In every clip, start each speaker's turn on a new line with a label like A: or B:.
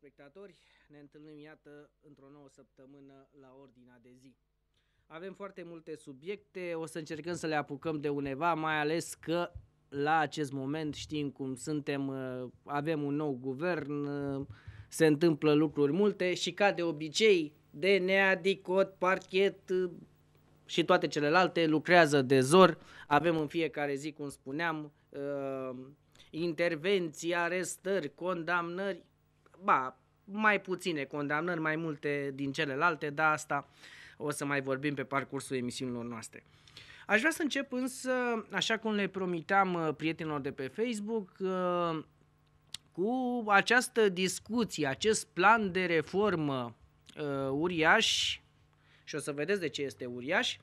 A: spectatori, ne întâlnim iată într-o nouă săptămână la ordinea de zi. Avem foarte multe subiecte, o să încercăm să le apucăm de uneva, mai ales că la acest moment știm cum suntem, uh, avem un nou guvern, uh, se întâmplă lucruri multe și ca de obicei, de neadicot, parchet uh, și toate celelalte lucrează de zor. Avem în fiecare zi, cum spuneam, intervenții, arestări, condamnări ba, mai puține condamnări, mai multe din celelalte, dar asta o să mai vorbim pe parcursul emisiunilor noastre. Aș vrea să încep însă, așa cum le promiteam uh, prietenilor de pe Facebook, uh, cu această discuție, acest plan de reformă uh, uriaș, și o să vedeți de ce este uriaș,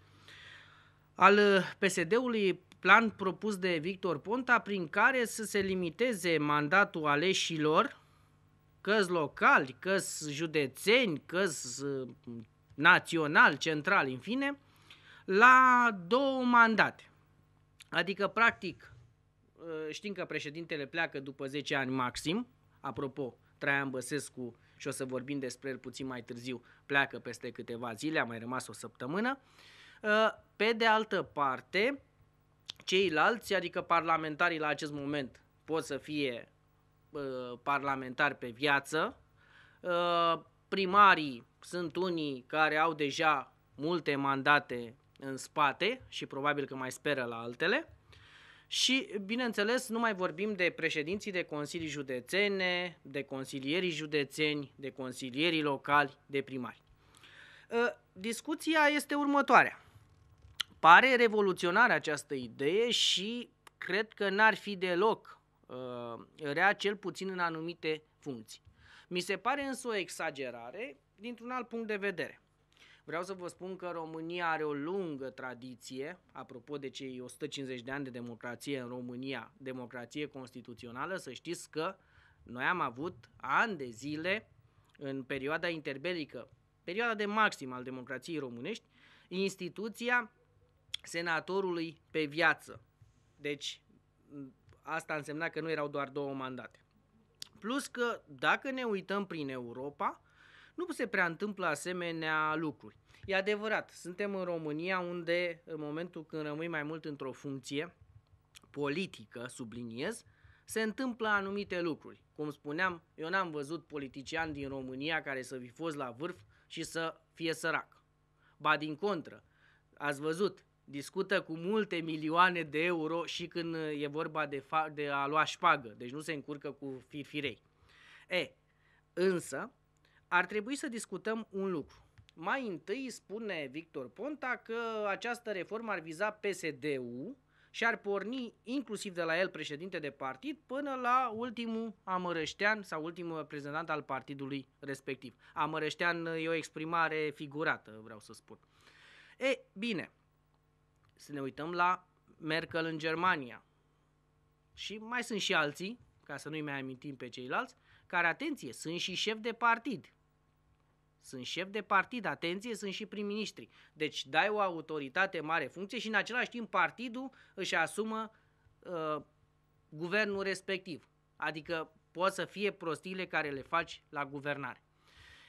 A: al PSD-ului plan propus de Victor Ponta, prin care să se limiteze mandatul aleșilor căs locali, căs județeni, căs uh, național, central, în fine, la două mandate. Adică, practic, uh, știm că președintele pleacă după 10 ani maxim, apropo, Traian Băsescu, și o să vorbim despre el puțin mai târziu, pleacă peste câteva zile, a mai rămas o săptămână. Uh, pe de altă parte, ceilalți, adică parlamentarii la acest moment, pot să fie Uh, parlamentari pe viață. Uh, primarii sunt unii care au deja multe mandate în spate și probabil că mai speră la altele. Și, bineînțeles, nu mai vorbim de președinții de consilii județene, de consilierii județeni, de consilierii locali, de primari. Uh, discuția este următoarea. Pare revoluționară această idee și cred că n-ar fi deloc Uh, rea, cel puțin în anumite funcții. Mi se pare însă o exagerare dintr-un alt punct de vedere. Vreau să vă spun că România are o lungă tradiție, apropo de cei 150 de ani de democrație în România, democrație constituțională, să știți că noi am avut ani de zile în perioada interbelică, perioada de maxim al democrației românești, instituția senatorului pe viață. Deci asta însemna că nu erau doar două mandate. Plus că, dacă ne uităm prin Europa, nu se prea întâmplă asemenea lucruri. E adevărat, suntem în România unde, în momentul când rămâi mai mult într-o funcție politică, subliniez, se întâmplă anumite lucruri. Cum spuneam, eu n-am văzut politician din România care să fi fost la vârf și să fie sărac. Ba din contră, ați văzut discută cu multe milioane de euro și când uh, e vorba de, fa- de a lua șpagă, deci nu se încurcă cu firfirei. E, însă, ar trebui să discutăm un lucru. Mai întâi spune Victor Ponta că această reformă ar viza PSD-ul și ar porni inclusiv de la el președinte de partid până la ultimul amărăștean sau ultimul reprezentant al partidului respectiv. Amărăștean uh, e o exprimare figurată, vreau să spun. E, bine, să ne uităm la Merkel în Germania. Și mai sunt și alții, ca să nu-i mai amintim pe ceilalți, care, atenție, sunt și șef de partid. Sunt șef de partid, atenție, sunt și prim-ministri. Deci dai o autoritate mare funcție și în același timp partidul își asumă uh, guvernul respectiv. Adică pot să fie prostile care le faci la guvernare.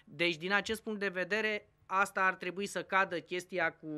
A: Deci din acest punct de vedere asta ar trebui să cadă chestia cu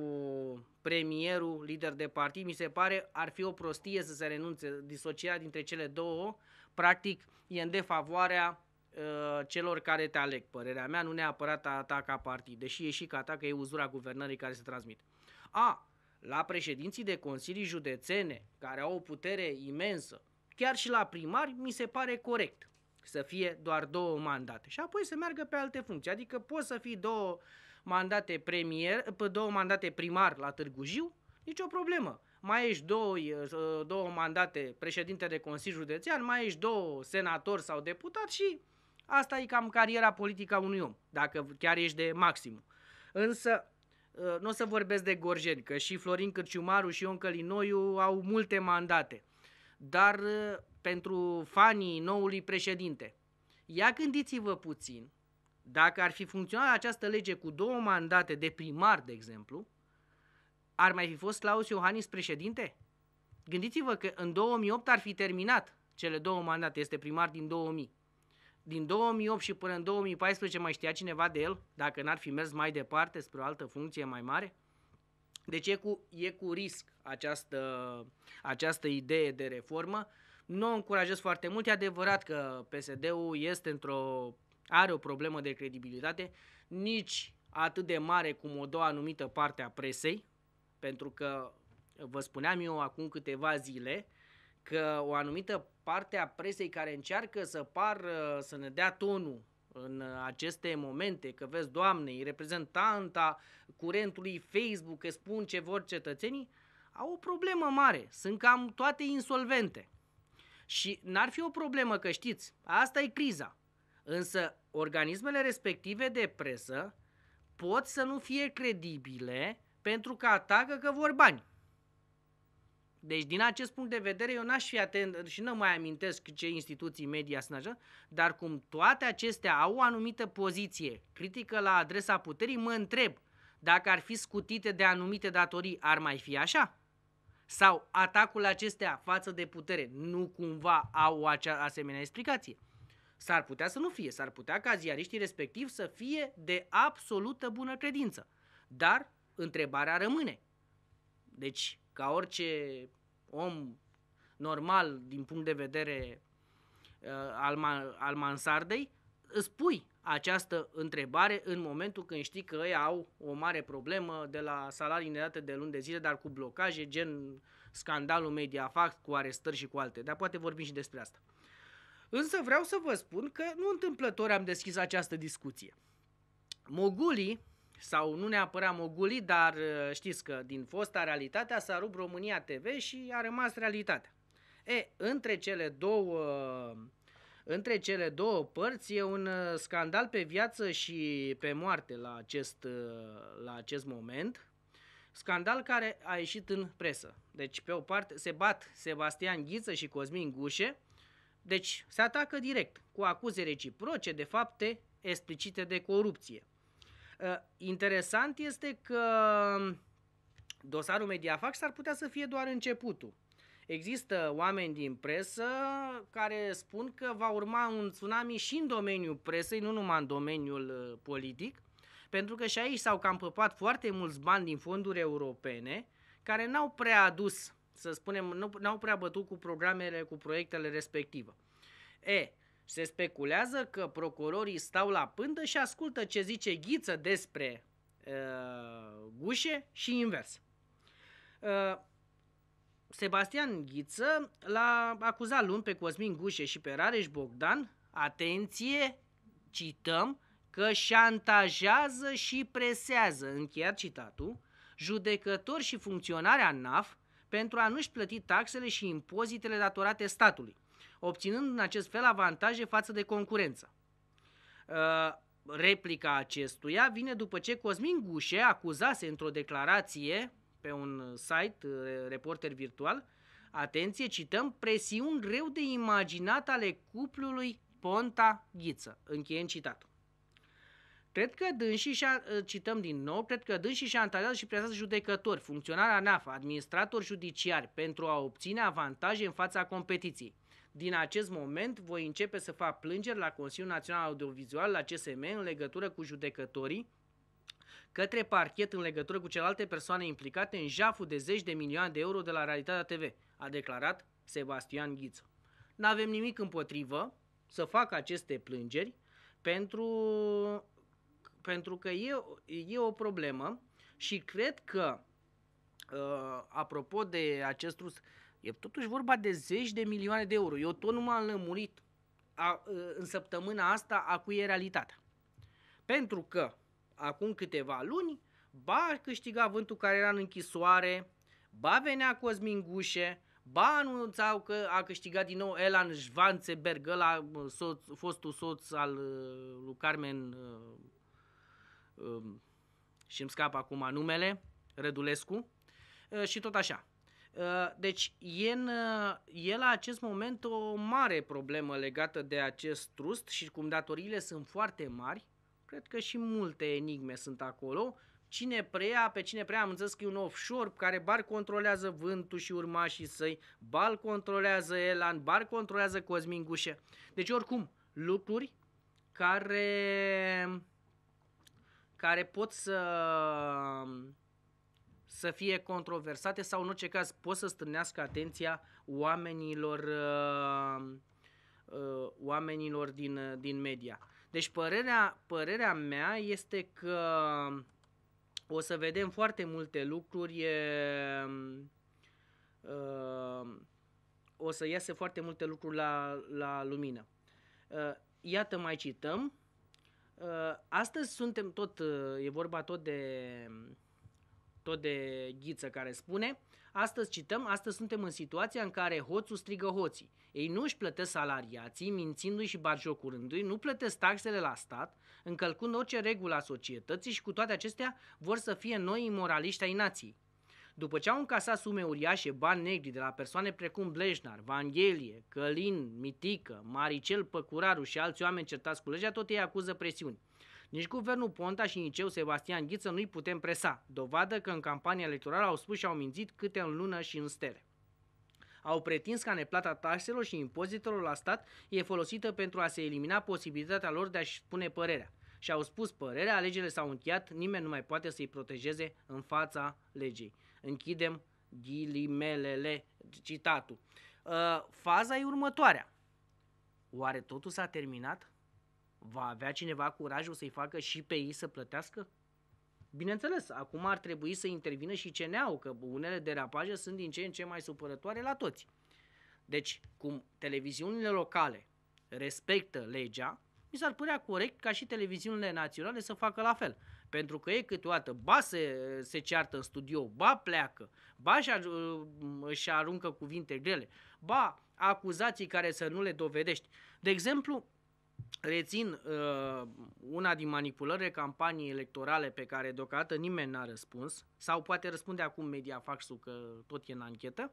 A: premierul, lider de partid, mi se pare ar fi o prostie să se renunțe disocierea dintre cele două, practic e în defavoarea uh, celor care te aleg, părerea mea, nu neapărat ca partid, deși e și că e uzura guvernării care se transmite. A, la președinții de consilii județene, care au o putere imensă, chiar și la primari, mi se pare corect să fie doar două mandate și apoi să meargă pe alte funcții. Adică poți să fii două uh, mandate premier, pe două mandate primar la Târgu Jiu, nicio problemă. Mai ești două, uh, două mandate președinte de Consiliu Județean, mai ești două senator sau deputat și asta e cam cariera politică a unui om, dacă chiar ești de maxim. Însă, uh, nu o să vorbesc de Gorjeni, că și Florin Cârciumaru și Ion Călinoiu au multe mandate. Dar uh, pentru fanii noului președinte, ia gândiți-vă puțin dacă ar fi funcționat această lege cu două mandate de primar, de exemplu, ar mai fi fost Claus Iohannis președinte? Gândiți-vă că în 2008 ar fi terminat cele două mandate, este primar din 2000. Din 2008 și până în 2014 mai știa cineva de el, dacă n-ar fi mers mai departe spre o altă funcție mai mare? Deci e cu, e cu risc această, această idee de reformă. Nu o încurajez foarte mult. E adevărat că PSD-ul este într-o are o problemă de credibilitate, nici atât de mare cum o dă o anumită parte a presei, pentru că vă spuneam eu acum câteva zile că o anumită parte a presei care încearcă să par, să ne dea tonul în aceste momente, că vezi, Doamne, e reprezentanta curentului Facebook, că spun ce vor cetățenii, au o problemă mare, sunt cam toate insolvente. Și n-ar fi o problemă că știți, asta e criza. Însă organismele respective de presă pot să nu fie credibile pentru că atacă că vor bani. Deci din acest punct de vedere eu n-aș fi atent și nu mai amintesc ce instituții media sunt așa, dar cum toate acestea au o anumită poziție critică la adresa puterii, mă întreb dacă ar fi scutite de anumite datorii, ar mai fi așa? Sau atacul acestea față de putere nu cumva au o asemenea explicație? S-ar putea să nu fie, s-ar putea ca ziariștii respectiv să fie de absolută bună credință. Dar întrebarea rămâne. Deci, ca orice om normal din punct de vedere uh, al, al mansardei, îți pui această întrebare în momentul când știi că ei au o mare problemă de la salarii nedate de luni de zile, dar cu blocaje, gen scandalul Mediafact, cu arestări și cu alte. Dar poate vorbim și despre asta. Însă vreau să vă spun că nu întâmplător am deschis această discuție. Mogulii, sau nu neapărat mogulii, dar uh, știți că din fosta realitatea s-a rupt România TV și a rămas realitatea. E, între cele două între cele două părți e un uh, scandal pe viață și pe moarte la acest, uh, la acest moment. Scandal care a ieșit în presă. Deci, pe o parte, se bat Sebastian Ghiță și Cosmin Gușe, deci se atacă direct cu acuze reciproce de fapte explicite de corupție. Uh, interesant este că um, dosarul Mediafax ar putea să fie doar începutul. Există oameni din presă care spun că va urma un tsunami și în domeniul presei, nu numai în domeniul uh, politic, pentru că și aici s-au campăpat foarte mulți bani din fonduri europene care n-au prea adus să spunem, nu, n-au prea bătut cu programele, cu proiectele respective. E, se speculează că procurorii stau la pândă și ascultă ce zice Ghiță despre e, Gușe și invers. E, Sebastian Ghiță l-a acuzat luni pe Cosmin Gușe și pe Rareș Bogdan, atenție, cităm, că șantajează și presează, încheiat citatul, judecători și funcționarea NAF pentru a nu-și plăti taxele și impozitele datorate statului, obținând în acest fel avantaje față de concurență. Uh, replica acestuia vine după ce Cosmin Gușe acuzase într-o declarație pe un site, uh, reporter virtual, atenție, cităm, presiuni greu de imaginat ale cuplului Ponta-Ghiță. Încheiem citatul. Cred că dânsii, și ă, cităm din nou, cred că dânsii antalează și prezează judecători, funcționarea ANAF, administratori judiciari pentru a obține avantaje în fața competiției. Din acest moment voi începe să fac plângeri la Consiliul Național Audiovizual, la CSM, în legătură cu judecătorii, către parchet în legătură cu celelalte persoane implicate în jaful de zeci de milioane de euro de la Realitatea TV, a declarat Sebastian Ghiță. N-avem nimic împotrivă să fac aceste plângeri pentru pentru că e, e o problemă și cred că, uh, apropo de acest rus, e totuși vorba de zeci de milioane de euro. Eu tot nu m-am lămurit a, uh, în săptămâna asta a cui e realitatea. Pentru că, acum câteva luni, ba câștiga vântul care era în închisoare, ba venea Cosmin Gușe, ba anunțau că a câștigat din nou Elan Schwanzenberg, ăla uh, soț, fostul soț al uh, lui Carmen uh, și îmi scap acum numele, Rădulescu, și tot așa. Deci e, în, e la acest moment o mare problemă legată de acest trust și cum datoriile sunt foarte mari, cred că și multe enigme sunt acolo, cine preia, pe cine preia, am înțeles că e un offshore care bar controlează vântul și urmașii săi, bar controlează Elan, bar controlează Cosmin Gușe. Deci oricum, lucruri care care pot să să fie controversate sau în orice caz pot să stârnească atenția oamenilor uh, uh, oamenilor din, uh, din media. Deci părerea, părerea mea este că o să vedem foarte multe lucruri e, o să iasă foarte multe lucruri la, la lumină. iată mai cităm Uh, astăzi suntem tot, uh, e vorba tot de, tot de ghiță care spune, astăzi cităm, astăzi suntem în situația în care hoțul strigă hoții. Ei nu își plătesc salariații, mințindu-i și barjocurându-i, nu plătesc taxele la stat, încălcând orice regulă a societății și cu toate acestea vor să fie noi imoraliști ai nației. După ce au încasat sume uriașe, bani negri de la persoane precum Blejnar, Vanghelie, Călin, Mitică, Maricel Păcuraru și alți oameni certați cu legea, tot ei acuză presiuni. Nici guvernul Ponta și nici eu, Sebastian Ghiță, nu-i putem presa. Dovadă că în campania electorală au spus și au mințit câte în lună și în stele. Au pretins că neplata taxelor și impozitelor la stat e folosită pentru a se elimina posibilitatea lor de a-și spune părerea. Și au spus părerea, alegerile s-au încheiat, nimeni nu mai poate să-i protejeze în fața legii. Închidem ghilimelele citatul. Uh, faza e următoarea. Oare totul s-a terminat? Va avea cineva curajul să-i facă și pe ei să plătească? Bineînțeles, acum ar trebui să intervină și CNA-ul, că unele derapaje sunt din ce în ce mai supărătoare la toți. Deci, cum televiziunile locale respectă legea, mi s-ar părea corect ca și televiziunile naționale să facă la fel. Pentru că ei câteodată ba se, se ceartă în studio, ba pleacă, ba și aruncă cuvinte grele, ba acuzații care să nu le dovedești. De exemplu, rețin uh, una din manipulările campaniei electorale pe care deocamdată nimeni n-a răspuns, sau poate răspunde acum Mediafaxul că tot e în anchetă,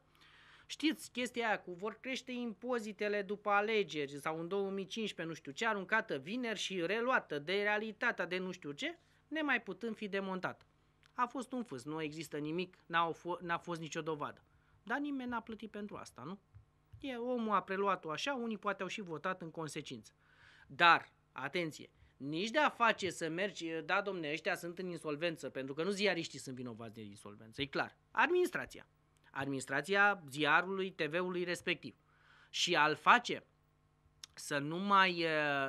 A: Știți chestia aia cu vor crește impozitele după alegeri sau în 2015 nu știu ce, aruncată vineri și reluată de realitatea de nu știu ce? nemai putând fi demontat. A fost un fâs, nu există nimic, n-a, f- n-a fost nicio dovadă. Dar nimeni n-a plătit pentru asta, nu? E, omul a preluat-o așa, unii poate au și votat în consecință. Dar, atenție, nici de a face să mergi, da domne, ăștia sunt în insolvență, pentru că nu ziariștii sunt vinovați de insolvență, e clar. Administrația. Administrația ziarului, TV-ului respectiv. Și al face să nu mai,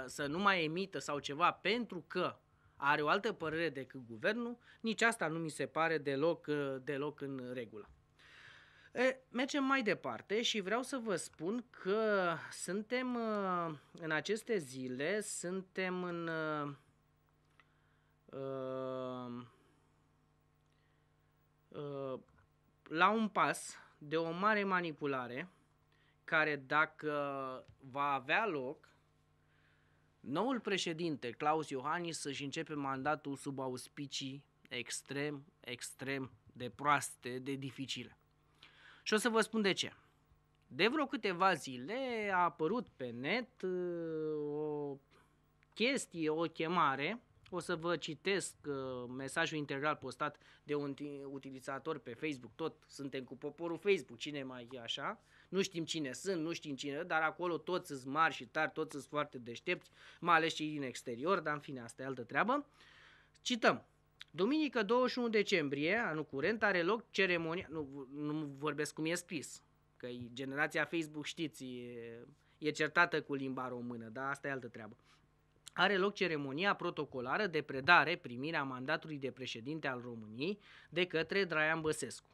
A: să nu mai emită sau ceva pentru că are o altă părere decât guvernul, nici asta nu mi se pare deloc, uh, deloc în regulă. E, mergem mai departe și vreau să vă spun că suntem uh, în aceste zile, suntem în uh, uh, uh, la un pas de o mare manipulare care dacă va avea loc, Noul președinte, Claus Iohannis, își începe mandatul sub auspicii extrem, extrem de proaste, de dificile. Și o să vă spun de ce. De vreo câteva zile a apărut pe net uh, o chestie, o chemare, o să vă citesc uh, mesajul integral postat de un utilizator pe Facebook, tot suntem cu poporul Facebook, cine mai e așa, nu știm cine sunt, nu știm cine, dar acolo toți sunt mari și tari, toți sunt foarte deștepți, mai ales și din exterior, dar în fine, asta e altă treabă. Cităm. Duminică 21 decembrie, anul curent, are loc ceremonia, nu, nu vorbesc cum e scris, că generația Facebook știți, e, e certată cu limba română, dar asta e altă treabă. Are loc ceremonia protocolară de predare primirea mandatului de președinte al României de către Traian Băsescu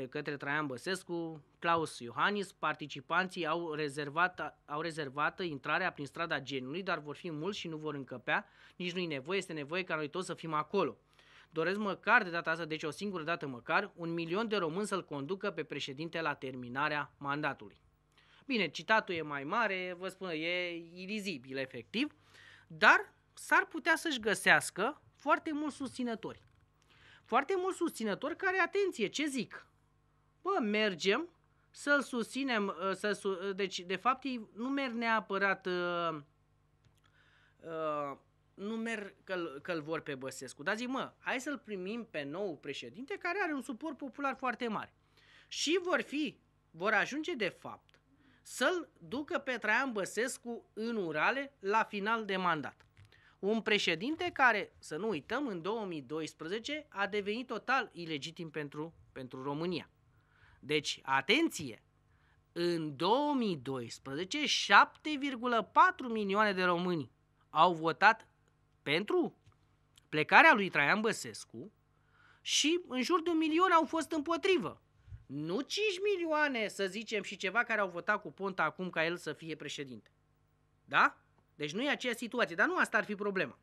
A: de către Traian Băsescu, Claus Iohannis, participanții au rezervat, au rezervat intrarea prin strada genului, dar vor fi mulți și nu vor încăpea, nici nu-i nevoie, este nevoie ca noi toți să fim acolo. Doresc măcar de data asta, deci o singură dată măcar, un milion de români să-l conducă pe președinte la terminarea mandatului. Bine, citatul e mai mare, vă spun, e irizibil, efectiv, dar s-ar putea să-și găsească foarte mulți susținători. Foarte mulți susținători care, atenție, ce zic? bă, mergem să-l susținem, ă, să, ă, deci de fapt ei nu merg neapărat uh, uh, nu merg că-l, că vor pe Băsescu, dar zic, mă, hai să-l primim pe nou președinte care are un suport popular foarte mare. Și vor fi, vor ajunge de fapt să-l ducă pe Traian Băsescu în Urale la final de mandat. Un președinte care, să nu uităm, în 2012 a devenit total ilegitim pentru, pentru România. Deci, atenție! În 2012, 7,4 milioane de români au votat pentru plecarea lui Traian Băsescu și în jur de un milion au fost împotrivă. Nu 5 milioane, să zicem, și ceva care au votat cu Ponta acum ca el să fie președinte. Da? Deci nu e aceea situație, dar nu asta ar fi problema.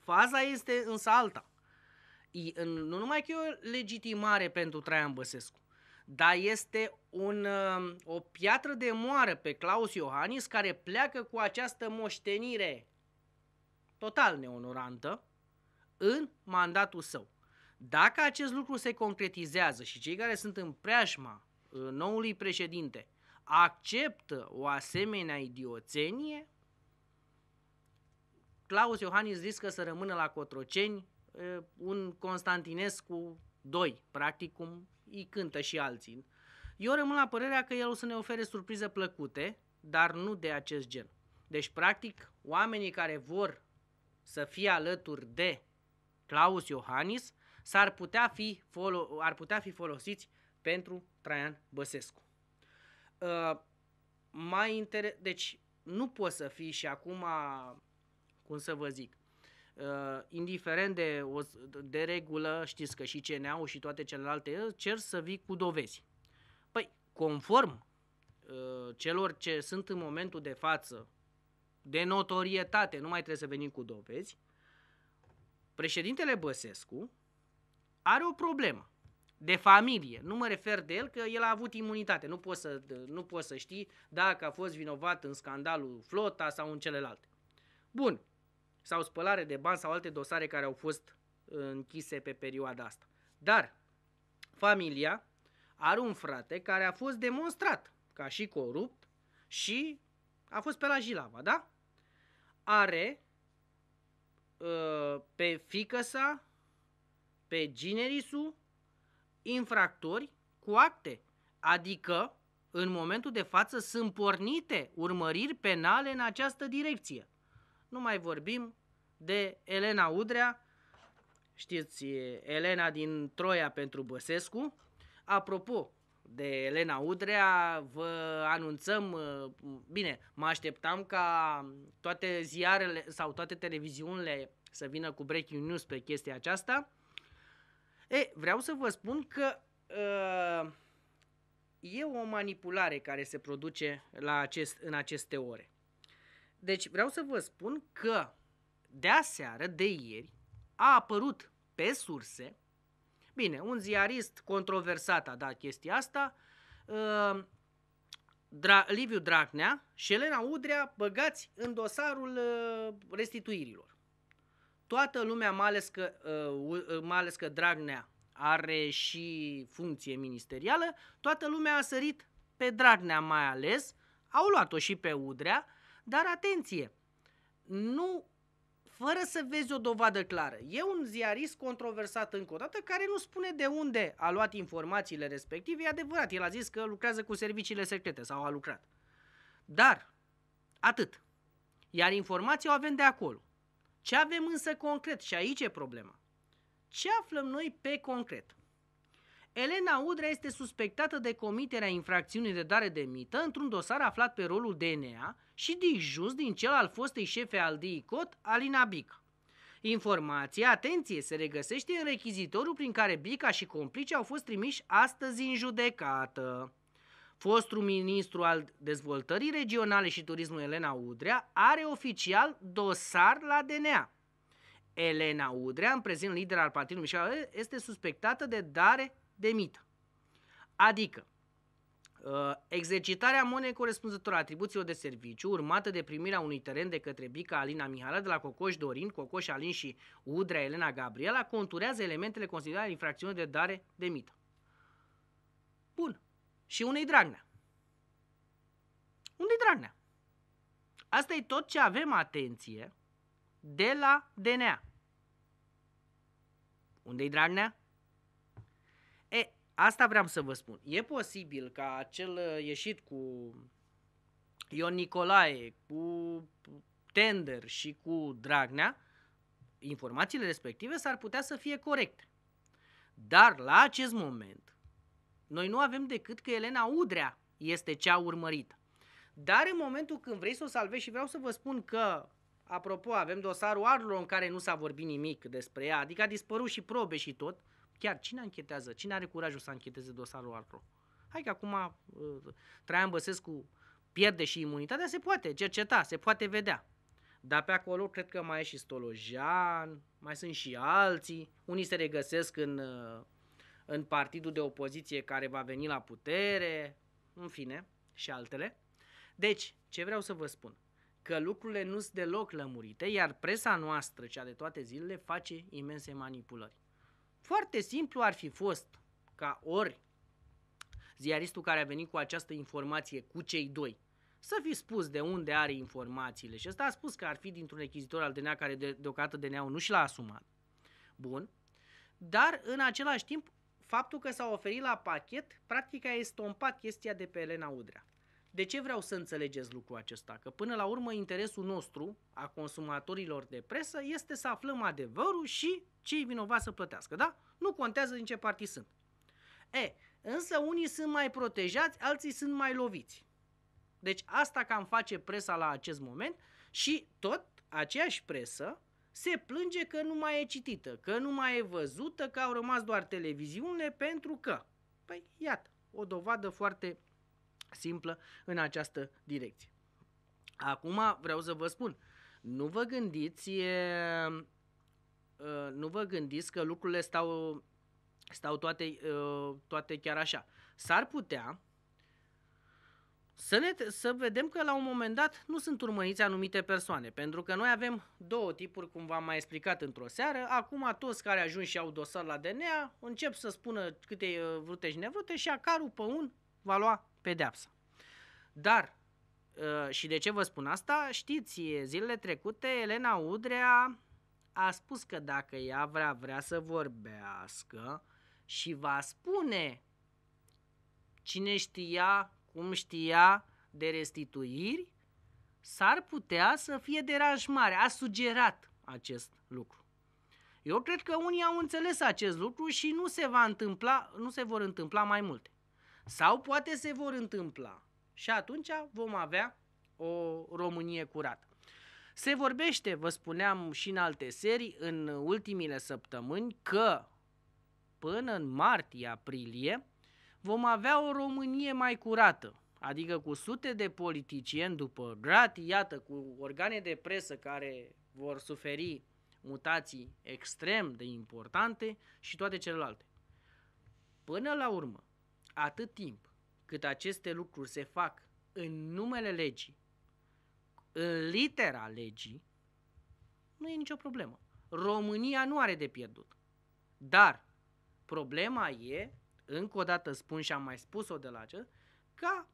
A: Faza este însă alta. E, nu numai că e o legitimare pentru Traian Băsescu, dar este un, uh, o piatră de moară pe Claus Iohannis care pleacă cu această moștenire total neonorantă în mandatul său. Dacă acest lucru se concretizează și cei care sunt în preajma uh, noului președinte acceptă o asemenea idioțenie, Claus Iohannis riscă să rămână la Cotroceni uh, un Constantinescu 2, practic cum îi cântă și alții. Eu rămân la părerea că el o să ne ofere surprize plăcute, dar nu de acest gen. Deci, practic, oamenii care vor să fie alături de Claus Iohannis s-ar putea fi, folo- ar putea fi folosiți pentru Traian Băsescu. Uh, mai inter- deci, nu poți să fii și acum, cum să vă zic, uh, indiferent de, o, de regulă, știți că și CNA-ul și toate celelalte cer să vii cu dovezi. Păi, conform uh, celor ce sunt în momentul de față de notorietate, nu mai trebuie să venim cu dovezi, președintele Băsescu are o problemă de familie. Nu mă refer de el că el a avut imunitate. Nu poți să, nu poți să știi dacă a fost vinovat în scandalul Flota sau în celelalte. Bun, sau spălare de bani sau alte dosare care au fost uh, închise pe perioada asta. Dar familia are un frate care a fost demonstrat ca și corupt și a fost pe la Jilava, da? Are uh, pe fică sa, pe generisul infractori cu acte. Adică, în momentul de față, sunt pornite urmăriri penale în această direcție nu mai vorbim de Elena Udrea, știți, Elena din Troia pentru Băsescu. Apropo de Elena Udrea, vă anunțăm, uh, bine, mă așteptam ca toate ziarele sau toate televiziunile să vină cu breaking news pe chestia aceasta. E, vreau să vă spun că uh, e o manipulare care se produce la acest, în aceste ore. Deci vreau să vă spun că de aseară, de ieri, a apărut pe surse, bine, un ziarist controversat a dat chestia asta, uh, Dra- Liviu Dragnea și Elena Udrea băgați în dosarul uh, restituirilor. Toată lumea, mai ales că, uh, uh mai ales că Dragnea are și funcție ministerială, toată lumea a sărit pe Dragnea mai ales, au luat-o și pe Udrea, dar atenție, nu fără să vezi o dovadă clară. E un ziarist controversat încă o dată care nu spune de unde a luat informațiile respective. E adevărat, el a zis că lucrează cu serviciile secrete sau a lucrat. Dar, atât. Iar informația o avem de acolo. Ce avem însă concret? Și aici e problema. Ce aflăm noi pe concret? Elena Udrea este suspectată de comiterea infracțiunii de dare de mită într-un dosar aflat pe rolul DNA și dijus din cel al fostei șefe al DICOT, Alina Bica. Informația, atenție, se regăsește în rechizitorul prin care Bica și complice au fost trimiși astăzi în judecată. Fostul ministru al dezvoltării regionale și turismului Elena Udrea are oficial dosar la DNA. Elena Udrea, în prezent lider al partidului Mișcare, este suspectată de dare de mită. Adică, uh, exercitarea monei corespunzătoare atribuțiilor de serviciu, urmată de primirea unui teren de către Bica Alina Mihală de la Cocoș Dorin, Cocoș Alin și Udrea Elena Gabriela, conturează elementele considerate infracțiune de dare de mită. Bun. Și unei Dragnea. Unde-i Dragnea. Asta e tot ce avem atenție de la DNA. Unde-i Dragnea? asta vreau să vă spun. E posibil ca acel uh, ieșit cu Ion Nicolae, cu Tender și cu Dragnea, informațiile respective s-ar putea să fie corecte. Dar la acest moment, noi nu avem decât că Elena Udrea este cea urmărită. Dar în momentul când vrei să o salvezi și vreau să vă spun că, apropo, avem dosarul Arlo în care nu s-a vorbit nimic despre ea, adică a dispărut și probe și tot, Chiar cine anchetează? Cine are curajul să ancheteze dosarul Arpro? Hai că acum uh, Traian Băsescu pierde și imunitatea, se poate cerceta, se poate vedea. Dar pe acolo cred că mai e și Stolojan, mai sunt și alții. Unii se regăsesc în, uh, în partidul de opoziție care va veni la putere, în fine, și altele. Deci, ce vreau să vă spun? Că lucrurile nu sunt deloc lămurite, iar presa noastră, cea de toate zilele, face imense manipulări. Foarte simplu ar fi fost ca ori ziaristul care a venit cu această informație cu cei doi să fi spus de unde are informațiile și ăsta a spus că ar fi dintr-un echizitor al DNA care de, deocamdată DNA-ul nu și l-a asumat. Bun. Dar în același timp, faptul că s-a oferit la pachet, practic a estompat chestia de pe Elena Udrea. De ce vreau să înțelegeți lucrul acesta? Că până la urmă interesul nostru, a consumatorilor de presă, este să aflăm adevărul și cei vinovați să plătească, da? Nu contează din ce partii sunt. E, însă unii sunt mai protejați, alții sunt mai loviți. Deci asta cam face presa la acest moment și tot aceeași presă se plânge că nu mai e citită, că nu mai e văzută, că au rămas doar televiziunile pentru că. Păi iată, o dovadă foarte simplă în această direcție. Acum vreau să vă spun, nu vă gândiți, e, ă, nu vă gândiți că lucrurile stau, stau toate, ă, toate chiar așa. S-ar putea să, ne, să vedem că la un moment dat nu sunt urmăriți anumite persoane, pentru că noi avem două tipuri, cum v-am mai explicat într-o seară. Acum toți care ajung și au dosar la DNA încep să spună câte ă, vrute și nevrute și acarul pe un va lua pedeapsa. Dar, uh, și de ce vă spun asta, știți, zilele trecute Elena Udrea a spus că dacă ea vrea, vrea să vorbească și va spune cine știa, cum știa de restituiri, s-ar putea să fie deranj mare. A sugerat acest lucru. Eu cred că unii au înțeles acest lucru și nu se va întâmpla, nu se vor întâmpla mai multe. Sau poate se vor întâmpla și atunci vom avea o Românie curată. Se vorbește, vă spuneam și în alte serii, în ultimile săptămâni, că până în martie-aprilie vom avea o Românie mai curată, adică cu sute de politicieni după grat, iată, cu organe de presă care vor suferi mutații extrem de importante și toate celelalte. Până la urmă, atât timp cât aceste lucruri se fac în numele legii, în litera legii, nu e nicio problemă. România nu are de pierdut. Dar problema e, încă o dată spun și am mai spus-o de la ce, ca,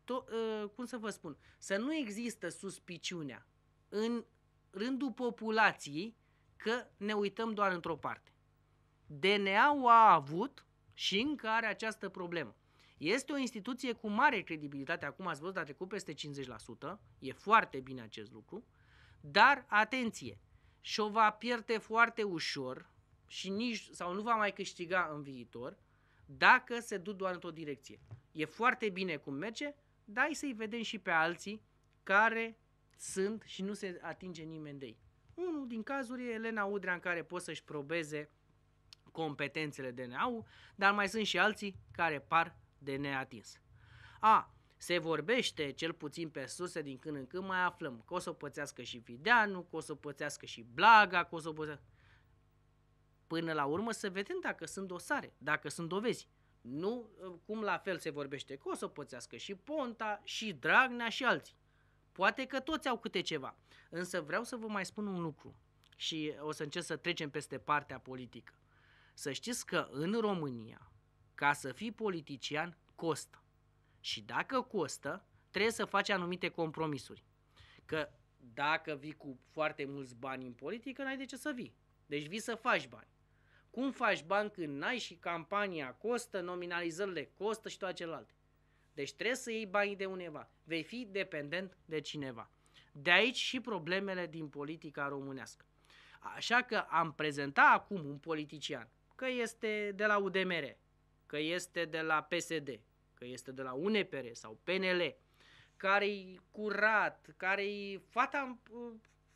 A: to- uh, cum să vă spun, să nu există suspiciunea în rândul populației că ne uităm doar într-o parte. DNA-ul a avut și încă are această problemă. Este o instituție cu mare credibilitate, acum ați văzut, a trecut peste 50%, e foarte bine acest lucru, dar atenție, și-o va pierde foarte ușor și nici, sau nu va mai câștiga în viitor, dacă se duc doar într-o direcție. E foarte bine cum merge, dar să-i vedem și pe alții care sunt și nu se atinge nimeni de ei. Unul din cazuri e Elena Udrea în care poți să-și probeze competențele de neau, dar mai sunt și alții care par de neatins. A, se vorbește, cel puțin pe surse, din când în când mai aflăm că o să o pățească și Videanu, că o să o pățească și Blaga, că o să o pățească... Până la urmă să vedem dacă sunt dosare, dacă sunt dovezi. Nu cum la fel se vorbește că o să o pățească și Ponta, și Dragnea, și alții. Poate că toți au câte ceva. Însă vreau să vă mai spun un lucru și o să încerc să trecem peste partea politică. Să știți că în România, ca să fii politician, costă. Și dacă costă, trebuie să faci anumite compromisuri. Că dacă vii cu foarte mulți bani în politică, n-ai de ce să vii. Deci vii să faci bani. Cum faci bani când n-ai și campania costă, nominalizările costă și toate celelalte. Deci trebuie să iei banii de undeva. Vei fi dependent de cineva. De aici și problemele din politica românească. Așa că am prezentat acum un politician că este de la UDMR, că este de la PSD, că este de la UNEPR sau PNL, care-i curat, care-i fata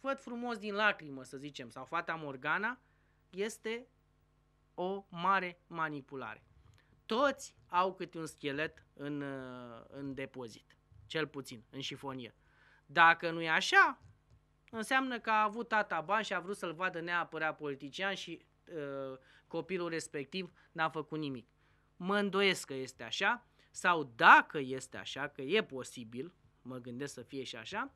A: făt frumos din lacrimă, să zicem, sau fata Morgana, este o mare manipulare. Toți au câte un schelet în, în depozit, cel puțin, în șifonier. Dacă nu e așa, înseamnă că a avut tata bani și a vrut să-l vadă neapărat politician și uh, copilul respectiv n-a făcut nimic. Mă îndoiesc că este așa sau dacă este așa, că e posibil, mă gândesc să fie și așa,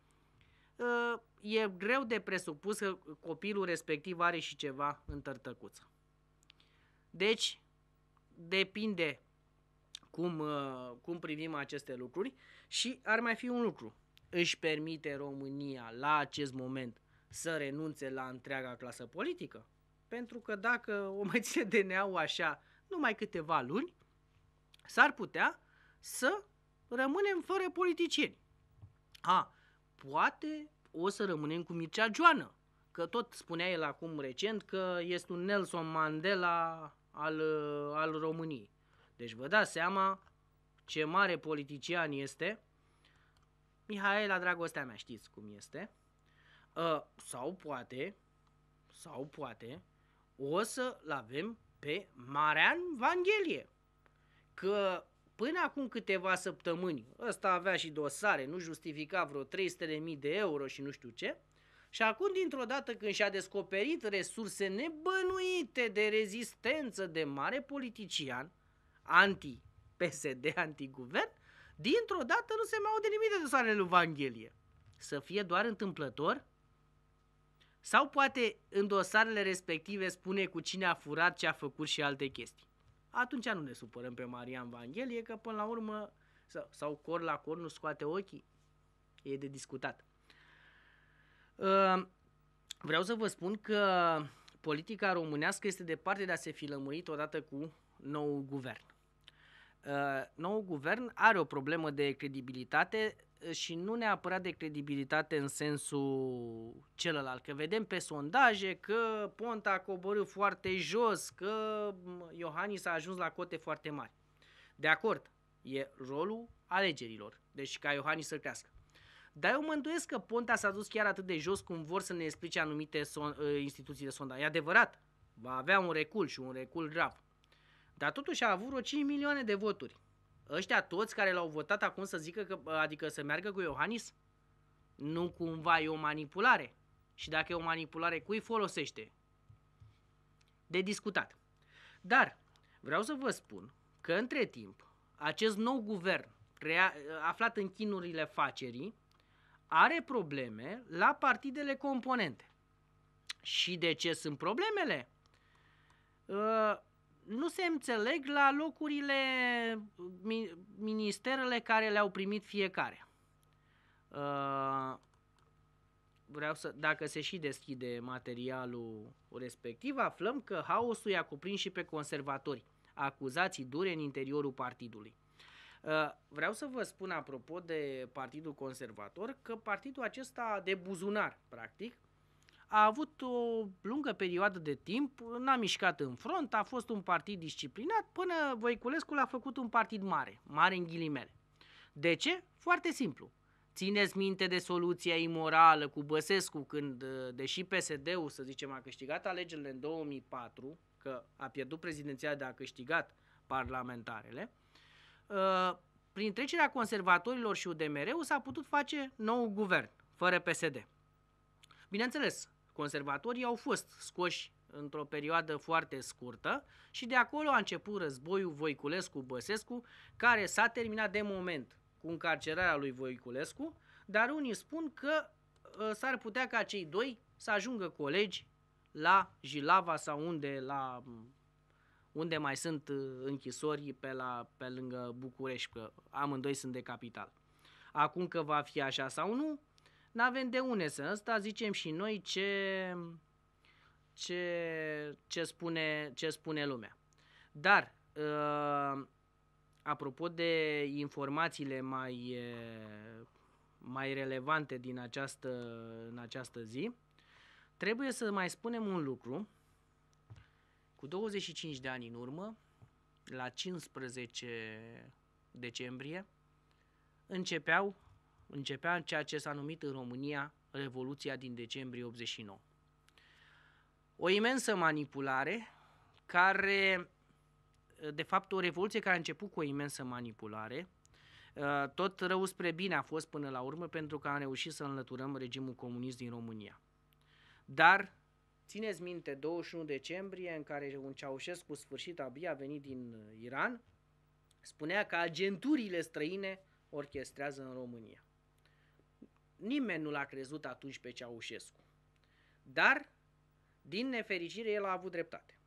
A: ă, e greu de presupus că copilul respectiv are și ceva în tărtăcuță. Deci, depinde cum, ă, cum privim aceste lucruri și ar mai fi un lucru. Își permite România la acest moment să renunțe la întreaga clasă politică? pentru că dacă o mai ține DNA-ul așa numai câteva luni, s-ar putea să rămânem fără politicieni. A, poate o să rămânem cu Mircea Joană, că tot spunea el acum recent că este un Nelson Mandela al, al României. Deci vă dați seama ce mare politician este. Mihaela, dragostea mea, știți cum este. Uh, sau poate, sau poate, o să-l avem pe Marea Vanghelie. Că până acum câteva săptămâni ăsta avea și dosare, nu justifica vreo 300.000 de euro și nu știu ce, și acum, dintr-o dată, când și-a descoperit resurse nebănuite de rezistență de mare politician, anti-PSD, anti-guvern, dintr-o dată nu se mai aude nimic de dosarele lui Vanghelie. Să fie doar întâmplător? Sau poate în dosarele respective spune cu cine a furat, ce a făcut și alte chestii. Atunci nu ne supărăm pe Marian Vanghelie că până la urmă sau, sau cor la cor nu scoate ochii. E de discutat. Uh, vreau să vă spun că politica românească este departe de a se fi lămurit odată cu nou guvern. Uh, nou guvern are o problemă de credibilitate uh, și nu neapărat de credibilitate în sensul celălalt, că vedem pe sondaje că Ponta a coborât foarte jos, că mm, Iohannis a ajuns la cote foarte mari. De acord, e rolul alegerilor, deci ca Iohannis să crească. Dar eu mă îndoiesc că Ponta s-a dus chiar atât de jos cum vor să ne explice anumite son- uh, instituții de sondaj. E adevărat, va avea un recul și un recul grav. Dar totuși a avut vreo 5 milioane de voturi. Ăștia toți care l-au votat acum să zică că, adică să meargă cu Iohannis? Nu cumva e o manipulare? Și dacă e o manipulare, cui folosește? De discutat. Dar vreau să vă spun că între timp acest nou guvern rea, aflat în chinurile facerii are probleme la partidele componente. Și de ce sunt problemele? Uh, nu se înțeleg la locurile, ministerele care le-au primit fiecare. Uh, vreau să, dacă se și deschide materialul respectiv, aflăm că haosul i-a cuprins și pe conservatori, acuzații dure în interiorul partidului. Uh, vreau să vă spun apropo de Partidul Conservator că partidul acesta de buzunar, practic, a avut o lungă perioadă de timp, n-a mișcat în front, a fost un partid disciplinat, până Voiculescu l-a făcut un partid mare, mare în ghilimele. De ce? Foarte simplu. Țineți minte de soluția imorală cu Băsescu când, deși PSD-ul, să zicem, a câștigat alegerile în 2004, că a pierdut prezidenția, de a câștigat parlamentarele, uh, prin trecerea conservatorilor și UDMR-ul s-a putut face nou guvern, fără PSD. Bineînțeles, Conservatorii au fost scoși într-o perioadă foarte scurtă și de acolo a început războiul Voiculescu-Băsescu, care s-a terminat de moment cu încarcerarea lui Voiculescu, dar unii spun că ă, s-ar putea ca cei doi să ajungă colegi la Jilava sau unde, la, unde mai sunt ă, închisorii pe, la, pe lângă București, că amândoi sunt de capital. Acum că va fi așa sau nu, N-avem de unde să ăsta zicem și noi ce, ce, ce, spune, ce spune lumea. Dar, uh, apropo de informațiile mai, uh, mai relevante din această, în această zi, trebuie să mai spunem un lucru. Cu 25 de ani în urmă, la 15 decembrie, începeau începea ceea ce s-a numit în România Revoluția din decembrie 89. O imensă manipulare care, de fapt, o revoluție care a început cu o imensă manipulare, uh, tot rău spre bine a fost până la urmă pentru că am reușit să înlăturăm regimul comunist din România. Dar Țineți minte, 21 decembrie, în care un Ceaușescu sfârșit abia a venit din uh, Iran, spunea că agenturile străine orchestrează în România. Nimeni nu l-a crezut atunci pe Ceaușescu. Dar, din nefericire, el a avut dreptate.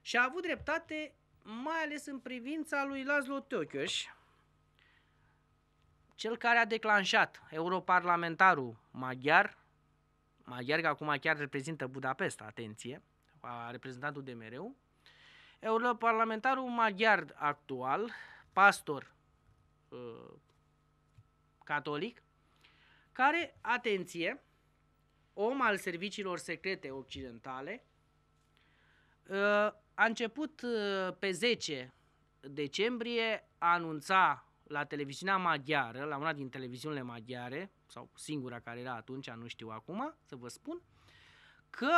A: Și a avut dreptate mai ales în privința lui Laszlo Tökös, cel care a declanșat europarlamentarul maghiar, maghiar că acum chiar reprezintă Budapest, atenție, a reprezentat de mereu, europarlamentarul maghiar actual, pastor uh, catolic, care, atenție, om al serviciilor secrete occidentale, ă, a început ă, pe 10 decembrie a anunța la televiziunea maghiară, la una din televiziunile maghiare, sau singura care era atunci, nu știu acum, să vă spun, că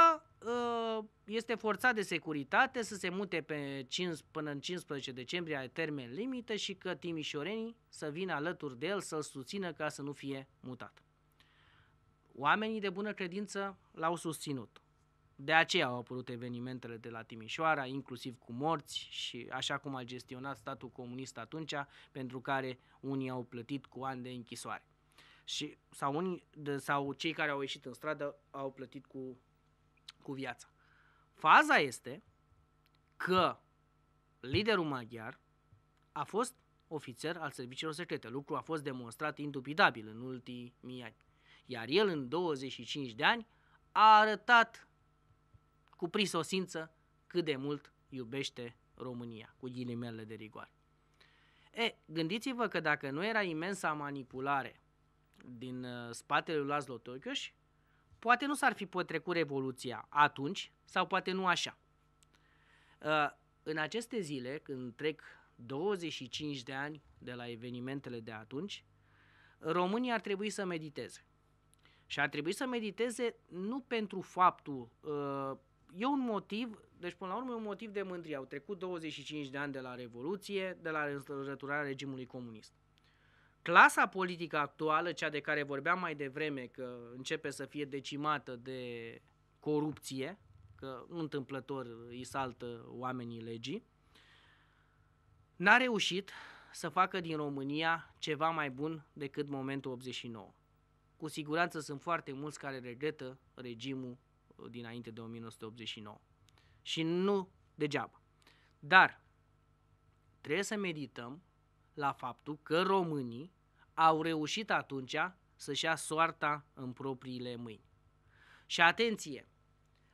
A: Uh, este forțat de securitate să se mute pe 5, până în 15 decembrie termen limită și că timișorenii să vină alături de el să-l susțină ca să nu fie mutat. Oamenii de bună credință l-au susținut. De aceea au apărut evenimentele de la Timișoara, inclusiv cu morți și așa cum a gestionat statul comunist atunci, pentru care unii au plătit cu ani de închisoare. Și, sau, unii, de, sau cei care au ieșit în stradă au plătit cu cu viața. Faza este că liderul maghiar a fost ofițer al serviciilor secrete. Lucru a fost demonstrat indubitabil în ultimii ani. Iar el în 25 de ani a arătat cu prisosință cât de mult iubește România, cu ghilimele de rigoare. E, gândiți-vă că dacă nu era imensa manipulare din uh, spatele lui Laszlo Tokioș, Poate nu s-ar fi potrecut Revoluția atunci sau poate nu așa. Uh, în aceste zile, când trec 25 de ani de la evenimentele de atunci, românii ar trebui să mediteze. Și ar trebui să mediteze nu pentru faptul, uh, e un motiv, deci până la urmă e un motiv de mândrie. Au trecut 25 de ani de la Revoluție, de la răsturarea regimului comunist clasa politică actuală, cea de care vorbeam mai devreme, că începe să fie decimată de corupție, că nu întâmplător îi saltă oamenii legii, n-a reușit să facă din România ceva mai bun decât momentul 89. Cu siguranță sunt foarte mulți care regretă regimul dinainte de 1989. Și nu degeaba. Dar trebuie să medităm la faptul că românii au reușit atunci să-și ia soarta în propriile mâini. Și atenție,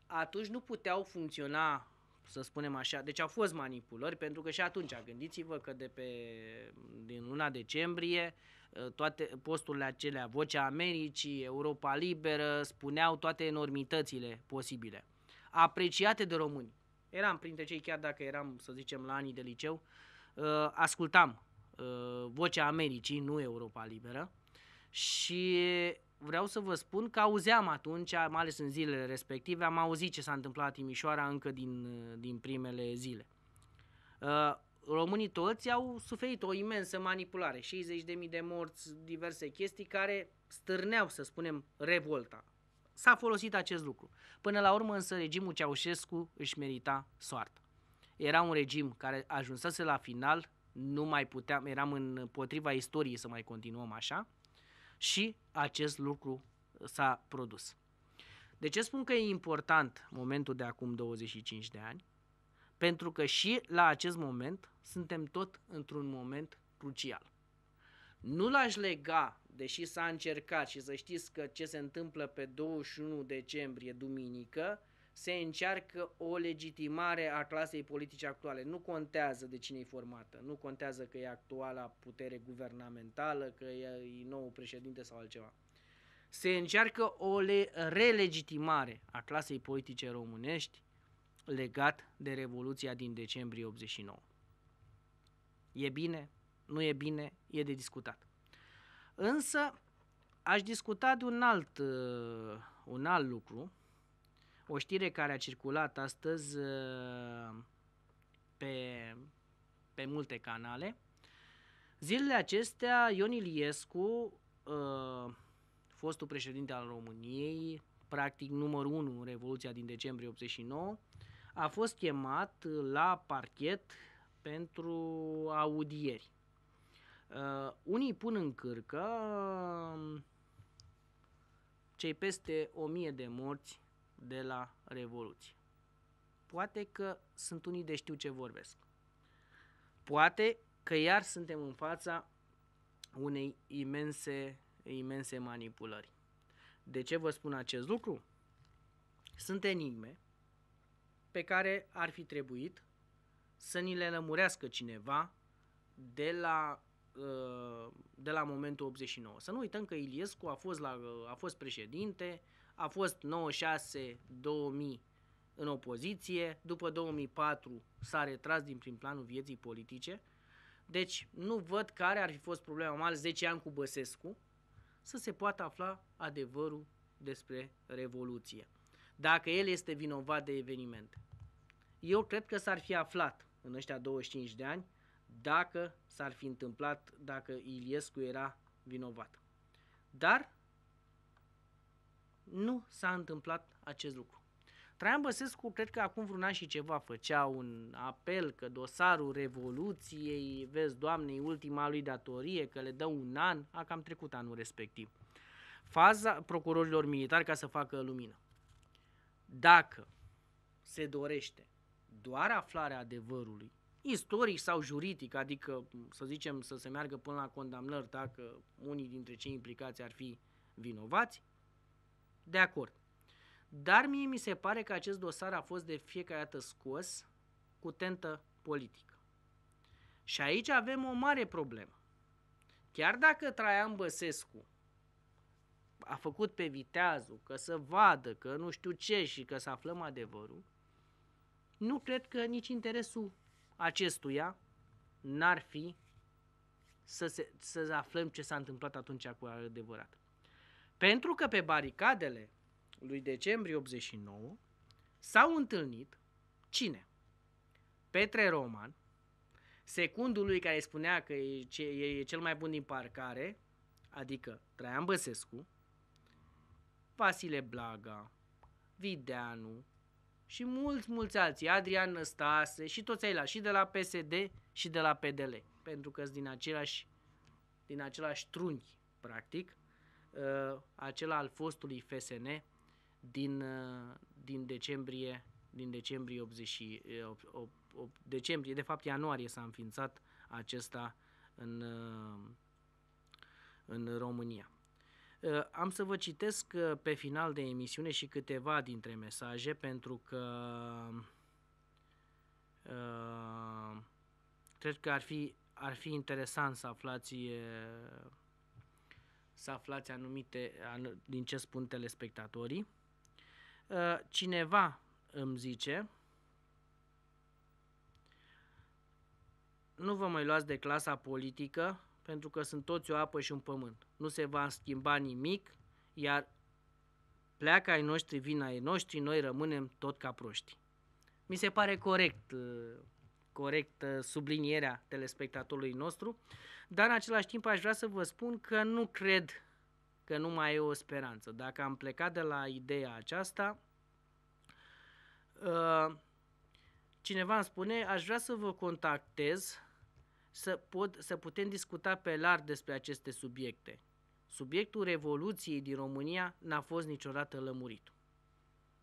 A: atunci nu puteau funcționa, să spunem așa, deci au fost manipulări, pentru că și atunci, gândiți-vă că de pe, din luna decembrie, ă, toate posturile acelea, Vocea Americii, Europa Liberă, spuneau toate enormitățile posibile, apreciate de români. Eram printre cei, chiar dacă eram, să zicem, la anii de liceu, ă, ascultam Uh, vocea Americii, nu Europa Liberă. Și vreau să vă spun că auzeam atunci, mai ales în zilele respective, am auzit ce s-a întâmplat Timișoara încă din, uh, din primele zile. Uh, românii toți au suferit o imensă manipulare, 60.000 de morți, diverse chestii care stârneau, să spunem, revolta. S-a folosit acest lucru. Până la urmă însă regimul Ceaușescu își merita soarta. Era un regim care ajunsese la final nu mai puteam, eram potriva istoriei să mai continuăm așa și acest lucru s-a produs. De ce spun că e important momentul de acum 25 de ani? Pentru că și la acest moment suntem tot într-un moment crucial. Nu l-aș lega, deși s-a încercat și să știți că ce se întâmplă pe 21 decembrie, duminică, se încearcă o legitimare a clasei politice actuale. Nu contează de cine e formată, nu contează că e actuala putere guvernamentală, că e nou președinte sau altceva. Se încearcă o le- relegitimare a clasei politice românești legat de Revoluția din decembrie 89. E bine? Nu e bine? E de discutat. Însă, aș discuta de un alt, uh, un alt lucru o știre care a circulat astăzi uh, pe, pe multe canale. Zilele acestea, Ion Iliescu, uh, fostul președinte al României, practic numărul 1 în Revoluția din decembrie 89, a fost chemat la parchet pentru audieri. Uh, unii pun în cârcă uh, cei peste 1000 de morți de la Revoluție. Poate că sunt unii de știu ce vorbesc. Poate că iar suntem în fața unei imense, imense manipulări. De ce vă spun acest lucru? Sunt enigme pe care ar fi trebuit să ni le lămurească cineva de la, uh, de la momentul 89. Să nu uităm că Iliescu a fost, la, a fost președinte, a fost 96-2000 în opoziție, după 2004 s-a retras din prim planul vieții politice, deci nu văd care ar fi fost problema, mai ales 10 ani cu Băsescu, să se poată afla adevărul despre Revoluție, dacă el este vinovat de evenimente. Eu cred că s-ar fi aflat în ăștia 25 de ani dacă s-ar fi întâmplat, dacă Iliescu era vinovat. Dar nu s-a întâmplat acest lucru. Traian Băsescu, cred că acum vreun an și ceva, făcea un apel că dosarul Revoluției, vezi, Doamne, ultima lui datorie, că le dă un an, a cam trecut anul respectiv. Faza procurorilor militari ca să facă lumină. Dacă se dorește doar aflarea adevărului, istoric sau juridic, adică să zicem să se meargă până la condamnări dacă unii dintre cei implicați ar fi vinovați, de acord. Dar mie mi se pare că acest dosar a fost de fiecare dată scos cu tentă politică. Și aici avem o mare problemă. Chiar dacă Traian Băsescu a făcut pe viteazul că să vadă, că nu știu ce și că să aflăm adevărul, nu cred că nici interesul acestuia n-ar fi să, se, să aflăm ce s-a întâmplat atunci cu adevărat. Pentru că pe baricadele lui decembrie 89 s-au întâlnit cine? Petre Roman, secundul lui care spunea că e, ce, e, e cel mai bun din parcare, adică Traian Băsescu, Vasile Blaga, Videanu și mulți, mulți alții, Adrian Năstase și toți ceilalți, și de la PSD și de la PDL, pentru că sunt din același, din același trunchi, practic. Uh, acela al fostului FSN din, uh, din decembrie din decembrie 80, 8, 8, 8, decembrie, de fapt ianuarie s-a înființat acesta în, uh, în România. Am să vă citesc pe final de emisiune și câteva dintre mesaje pentru că cred că ar fi, ar fi interesant să aflați să aflați anumite anu, din ce spun telespectatorii. Uh, cineva îmi zice, nu vă mai luați de clasa politică pentru că sunt toți o apă și un pământ. Nu se va schimba nimic, iar pleacă ai noștri, vin ai noștri, noi rămânem tot ca proști. Mi se pare corect uh, corect sublinierea telespectatorului nostru, dar în același timp aș vrea să vă spun că nu cred că nu mai e o speranță. Dacă am plecat de la ideea aceasta, uh, cineva îmi spune, aș vrea să vă contactez să, pot, să putem discuta pe larg despre aceste subiecte. Subiectul Revoluției din România n-a fost niciodată lămurit.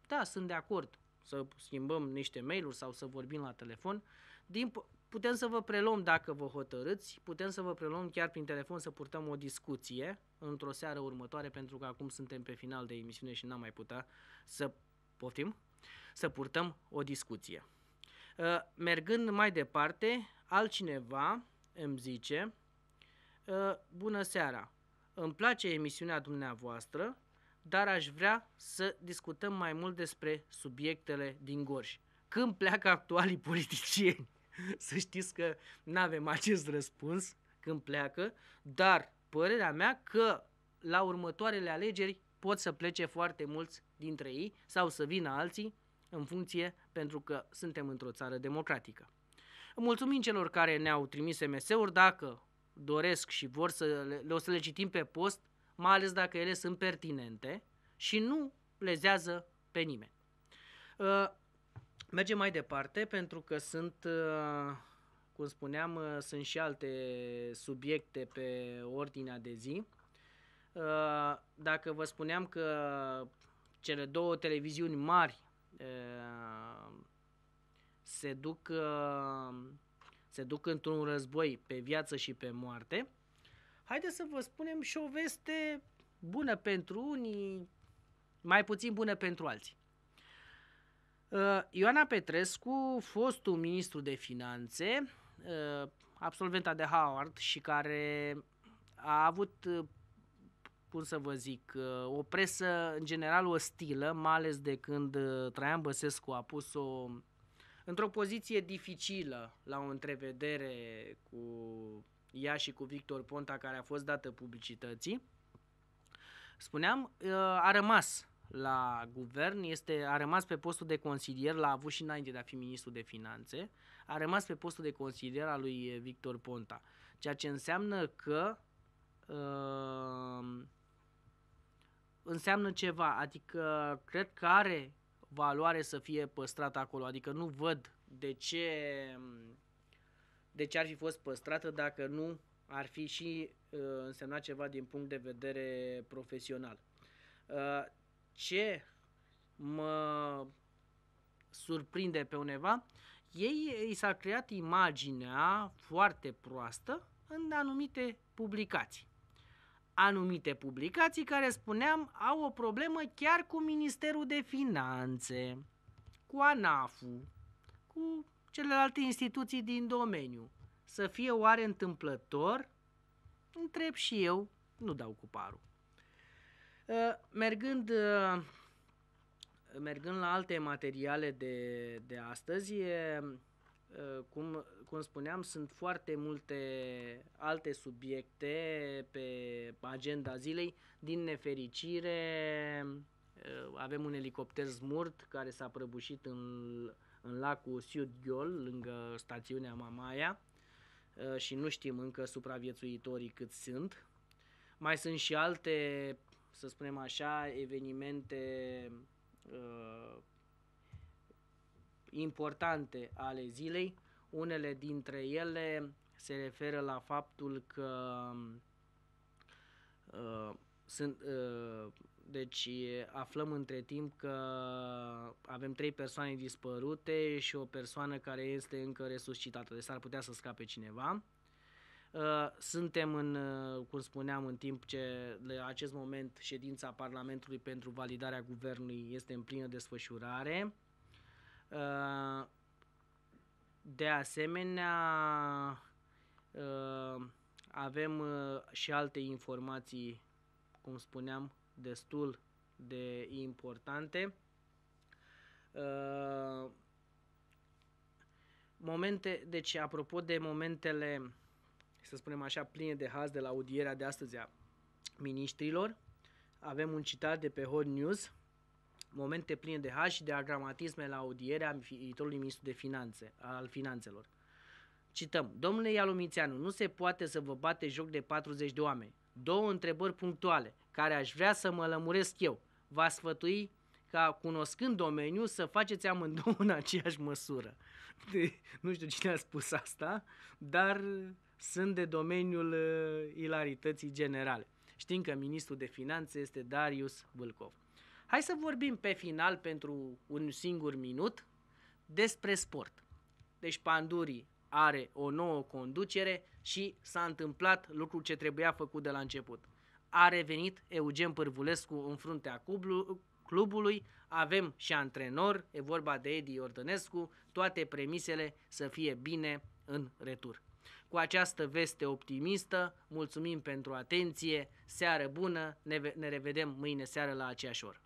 A: Da, sunt de acord să schimbăm niște mail-uri sau să vorbim la telefon, din, putem să vă preluăm dacă vă hotărâți, putem să vă preluăm chiar prin telefon să purtăm o discuție într-o seară următoare, pentru că acum suntem pe final de emisiune și n-am mai putea să poftim, să purtăm o discuție. Uh, mergând mai departe, altcineva îmi zice, uh, bună seara, îmi place emisiunea dumneavoastră, dar aș vrea să discutăm mai mult despre subiectele din Gorj. Când pleacă actualii politicieni? să știți că nu avem acest răspuns când pleacă, dar părerea mea că la următoarele alegeri pot să plece foarte mulți dintre ei sau să vină alții în funcție pentru că suntem într-o țară democratică. Mulțumim celor care ne-au trimis SMS-uri dacă doresc și vor să le, le o să le citim pe post, mai ales dacă ele sunt pertinente și nu lezează pe nimeni. Ă, Mergem mai departe pentru că sunt, uh, cum spuneam, uh, sunt și alte subiecte pe ordinea de zi. Uh, dacă vă spuneam că cele două televiziuni mari se duc, se duc într-un război pe viață și pe moarte, haideți să vă spunem și o veste bună pentru unii, mai puțin bună pentru alții. Uh, Ioana Petrescu, fostul ministru de finanțe, uh, absolventa de Howard și care a avut, uh, cum să vă zic, o presă în general ostilă, mai ales de când Traian Băsescu a pus-o într-o poziție dificilă la o întrevedere cu ea și cu Victor Ponta care a fost dată publicității. Spuneam, a rămas la guvern, este, a rămas pe postul de consilier, l-a avut și înainte de a fi ministru de finanțe, a rămas pe postul de consilier al lui Victor Ponta, ceea ce înseamnă că uh, înseamnă ceva, adică cred că are valoare să fie păstrată acolo, adică nu văd de ce, de ce ar fi fost păstrată dacă nu ar fi și uh, însemnat ceva din punct de vedere profesional. Uh, ce mă surprinde pe uneva, ei i s-a creat imaginea foarte proastă în anumite publicații. Anumite publicații care, spuneam, au o problemă chiar cu Ministerul de Finanțe, cu ANAF-ul, cu celelalte instituții din domeniu. Să fie oare întâmplător? Întreb și eu, nu dau cu parul. Ă, mergând, ă, mergând la alte materiale de, de astăzi, e, ă, cum, cum spuneam, sunt foarte multe alte subiecte pe agenda zilei. Din nefericire, avem un elicopter smurt care s-a prăbușit în, în lacul Siudghiol, lângă stațiunea Mamaia și nu știm încă supraviețuitorii cât sunt. Mai sunt și alte să spunem așa, evenimente uh, importante ale zilei. Unele dintre ele se referă la faptul că uh, sunt, uh, deci aflăm între timp că avem trei persoane dispărute și o persoană care este încă resuscitată, deci s-ar putea să scape cineva. Uh, suntem în, uh, cum spuneam, în timp ce la acest moment ședința Parlamentului pentru validarea guvernului este în plină desfășurare. Uh, de asemenea, avem și alte informații, cum spuneam, destul de importante. Momente, deci apropo de momentele să spunem așa, pline de haz de la audierea de astăzi a ministrilor. Avem un citat de pe Hot News, momente pline de haz și de agramatisme la audierea viitorului ministru de finanțe, al finanțelor. Cităm, domnule Ialumițeanu, nu se poate să vă bate joc de 40 de oameni. Două întrebări punctuale, care aș vrea să mă lămuresc eu. vă sfătui ca cunoscând domeniul să faceți amândouă în aceeași măsură. De, nu știu cine a spus asta, dar sunt de domeniul uh, ilarității generale. Știm că ministrul de finanțe este Darius Vâlcov. Hai să vorbim pe final pentru un singur minut despre sport. Deci Pandurii are o nouă conducere și s-a întâmplat lucrul ce trebuia făcut de la început. A revenit Eugen Pârvulescu în fruntea cublu, clubului, avem și antrenor, e vorba de Edi Ordănescu, toate premisele să fie bine în retur. Cu această veste optimistă, mulțumim pentru atenție, seară bună, ne, ne revedem mâine seară la aceeași oră.